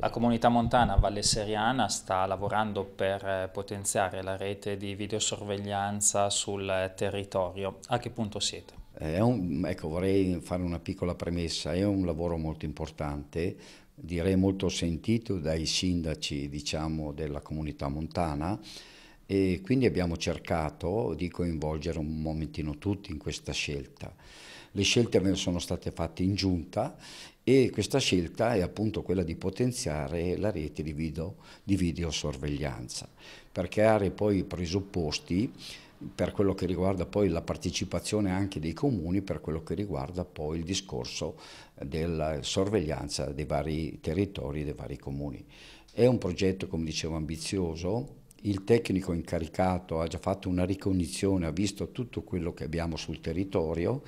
La comunità montana Valle Seriana sta lavorando per eh, potenziare la rete di videosorveglianza sul territorio. A che punto siete? Eh, un, ecco, vorrei fare una piccola premessa, è un lavoro molto importante, direi molto sentito dai sindaci diciamo, della comunità montana e quindi abbiamo cercato di coinvolgere un momentino tutti in questa scelta le scelte sono state fatte in giunta e questa scelta è appunto quella di potenziare la rete di, video, di videosorveglianza per creare poi i presupposti per quello che riguarda poi la partecipazione anche dei comuni, per quello che riguarda poi il discorso della sorveglianza dei vari territori, dei vari comuni. È un progetto, come dicevo, ambizioso, il tecnico incaricato ha già fatto una ricognizione, ha visto tutto quello che abbiamo sul territorio,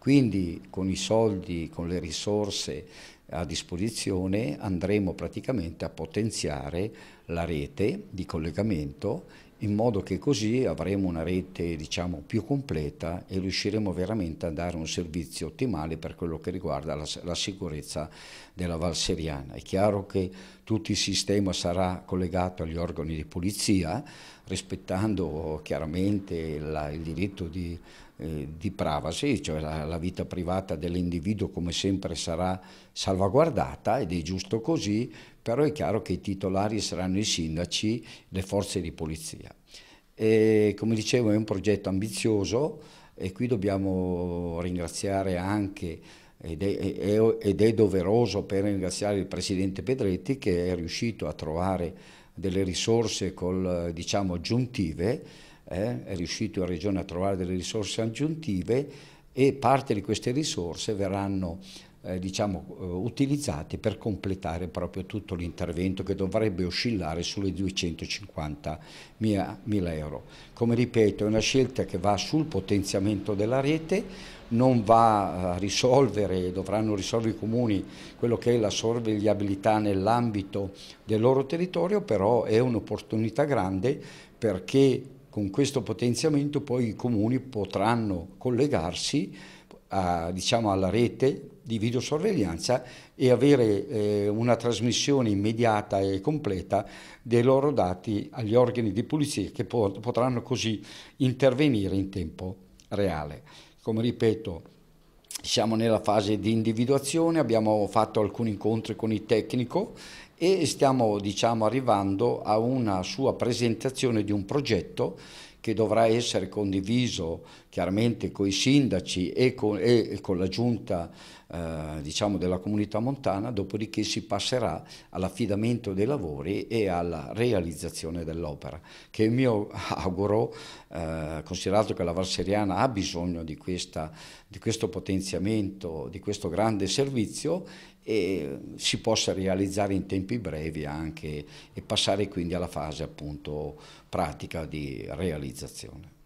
quindi con i soldi, con le risorse a disposizione andremo praticamente a potenziare la rete di collegamento in modo che così avremo una rete diciamo, più completa e riusciremo veramente a dare un servizio ottimale per quello che riguarda la, la sicurezza della Val Valseriana. È chiaro che tutto il sistema sarà collegato agli organi di polizia, rispettando chiaramente la, il diritto di, eh, di, privacy, cioè la, la vita privata dell'individuo come sempre sarà salvaguardata ed è giusto così, però è chiaro che i titolari saranno i sindaci, le forze di polizia. E, come dicevo è un progetto ambizioso e qui dobbiamo ringraziare anche ed è, è, ed è doveroso per ringraziare il Presidente Pedretti che è riuscito a trovare delle risorse col, eh, diciamo, aggiuntive, eh, è riuscito la Regione a trovare delle risorse aggiuntive e parte di queste risorse verranno eh, diciamo, eh, utilizzati per completare proprio tutto l'intervento che dovrebbe oscillare sulle 250 mila euro. Come ripeto è una scelta che va sul potenziamento della rete, non va a risolvere, dovranno risolvere i comuni quello che è la sorvegliabilità nell'ambito del loro territorio, però è un'opportunità grande perché con questo potenziamento poi i comuni potranno collegarsi a, diciamo, alla rete di videosorveglianza e avere eh, una trasmissione immediata e completa dei loro dati agli organi di polizia che po potranno così intervenire in tempo reale. Come ripeto, siamo nella fase di individuazione, abbiamo fatto alcuni incontri con il tecnico e stiamo diciamo, arrivando a una sua presentazione di un progetto che dovrà essere condiviso chiaramente con i sindaci e con, e con la giunta eh, diciamo della comunità montana, dopodiché si passerà all'affidamento dei lavori e alla realizzazione dell'opera, che mi auguro, eh, considerato che la Valseriana ha bisogno di, questa, di questo potenziamento, di questo grande servizio e si possa realizzare in tempi brevi anche e passare quindi alla fase appunto pratica di realizzazione.